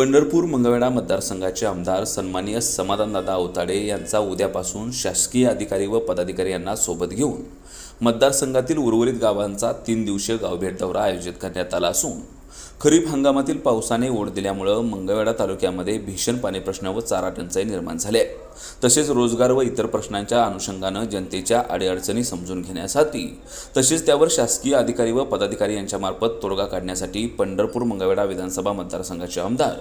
पंढरपूर मंगळवेढा मतदारसंघाचे आमदार सन्मानिय समाधानदादा अवताडे यांचा उद्यापासून शासकीय अधिकारी व पदाधिकारी यांना सोबत घेऊन मतदारसंघातील उर्वरित गावांचा तीन दिवसीय गावभेट दौरा आयोजित करण्यात आला असून खरीप हंगामातील पावसाने ओढ दिल्यामुळं मंगळवेढा तालुक्यामध्ये भीषण पाणी प्रश्न व चारा टंचाई निर्माण झाले तसेच रोजगार व इतर प्रश्नांच्या अनुषंगानं जनतेच्या अडीअडचणी समजून घेण्यासाठी तसेच त्यावर शासकीय अधिकारी व पदाधिकारी यांच्यामार्फत तोडगा काढण्यासाठी पंढरपूर मंगळवेढा विधानसभा मतदारसंघाचे आमदार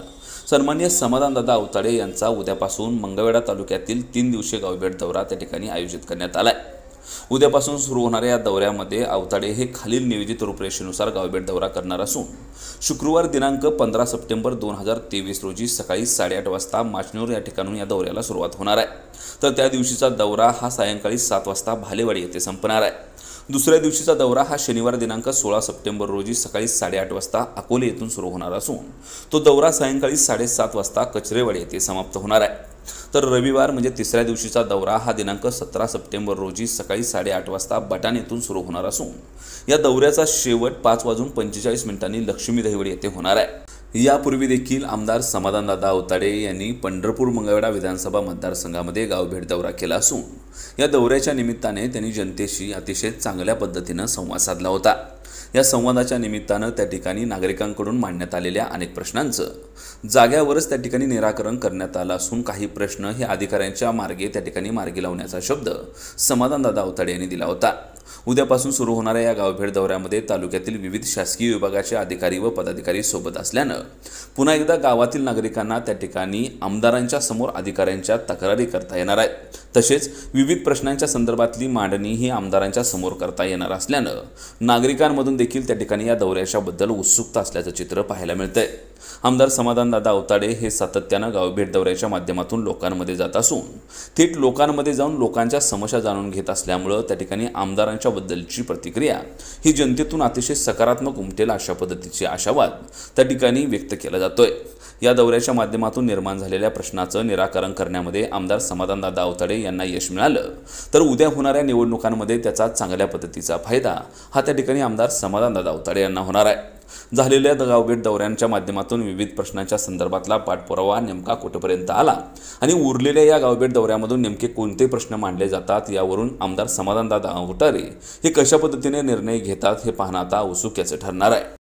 सन्मान्य समाधानदादा अवताडे यांचा उद्यापासून मंगळवेढा तालुक्यातील तीन दिवसीय गावभेट दौरा त्या ठिकाणी आयोजित करण्यात आला आहे उद्यापासून सुरू होणाऱ्या या दौऱ्यामध्ये अवताडे हे खालील निवेदित रूपरेषेनुसार गावभेट दौरा करणार असून शुक्रवार दिनांक पंधरा सप्टेंबर दोन हजार तेवीस रोजी सकाळी साडेआठ वाजता माचनूर या ठिकाणून या दौऱ्याला सुरुवात होणार आहे तर त्या दिवशीचा दौरा हा सायंकाळी सात वाजता भालेवाडी येथे संपणार आहे दुसऱ्या दिवशीचा दौरा हा शनिवार दिनांक सोळा सप्टेंबर रोजी सकाळी साडेआठ वाजता अकोले येथून सुरू होणार असून तो दौरा सायंकाळी साडेसात वाजता कचरेवाडी येथे समाप्त होणार आहे तर रविवार म्हणजे तिसऱ्या दिवशीचा दौरा हा दिनांक सतरा सप्टेंबर रोजी सकाळी साडेआठ वाजता बटाण येथून सुरू होणार असून या दौऱ्याचा शेवट पाच वाजून पंचेचाळीस मिनिटांनी लक्ष्मी दहिवडी येथे होणार आहे यापूर्वी देखील आमदार समाधानदादा अवताडे यांनी पंढरपूर मंगळवेडा विधानसभा मतदारसंघामध्ये गावभेट दौरा केला असून या दौऱ्याच्या निमित्ताने त्यांनी जनतेशी अतिशय चांगल्या पद्धतीनं संवाद साधला होता या संवादाच्या निमित्तानं त्या ठिकाणी नागरिकांकडून मांडण्यात आलेल्या अनेक प्रश्नांचं जाग्यावरच त्या ठिकाणी निराकरण करण्यात आलं असून काही प्रश्न हे अधिकाऱ्यांच्या मार्गे त्या ठिकाणी मार्गी लावण्याचा शब्द समाधानदादा अवताडे यांनी दिला होता उद्यापासून सुरू होणाऱ्या या गावभेट दौऱ्यामध्ये तालुक्यातील विविध शासकीय विभागाचे अधिकारी व पदाधिकारी सोबत असल्यानं पुन्हा एकदा गावातील नागरिकांना त्या ठिकाणी आमदारांच्या समोर अधिकाऱ्यांच्या तक्रारी करता येणार आहेत तसेच विविध प्रश्नांच्या संदर्भातली मांडणी ही आमदारांच्या समोर करता येणार असल्यानं नागरिकांमधून देखील त्या ठिकाणी या दौऱ्याच्याबद्दल उत्सुकता असल्याचं चित्र पाहायला मिळतंय आमदार समाधानदादा अवताडे हे सातत्यानं गावभेट दौऱ्याच्या माध्यमातून लोकांमध्ये जात असून थेट लोकांमध्ये जाऊन लोकांच्या समस्या जाणून घेत असल्यामुळं त्या ठिकाणी आमदारांच्या बद्दलची प्रतिक्रिया ही जनतेतून अतिशय सकारात्मक उमटेल अशा पद्धतीचे आशावाद त्या ठिकाणी व्यक्त केला जातोय या दौऱ्याच्या माध्यमातून निर्माण झालेल्या प्रश्नाचं निराकरण करण्यामध्ये आमदार समाधानदादा अवताडे यांना यश मिळालं तर उद्या होणाऱ्या निवडणुकांमध्ये त्याचा चांगल्या पद्धतीचा फायदा हा त्या ठिकाणी आमदार समाधानदादा अवताडे यांना होणार आहे झालेल्या गावभेट दौऱ्यांच्या माध्यमातून विविध प्रश्नांच्या संदर्भातला पाठपुरावा नेमका कुठेपर्यंत आला आणि उरलेल्या या गावभेट दौऱ्यामधून नेमके कोणते प्रश्न मांडले जातात यावरून आमदार समाधानदादा आवटारे हे कशा पद्धतीने निर्णय घेतात हे पाहणं आता उत्सुक्याचं ठरणार आहे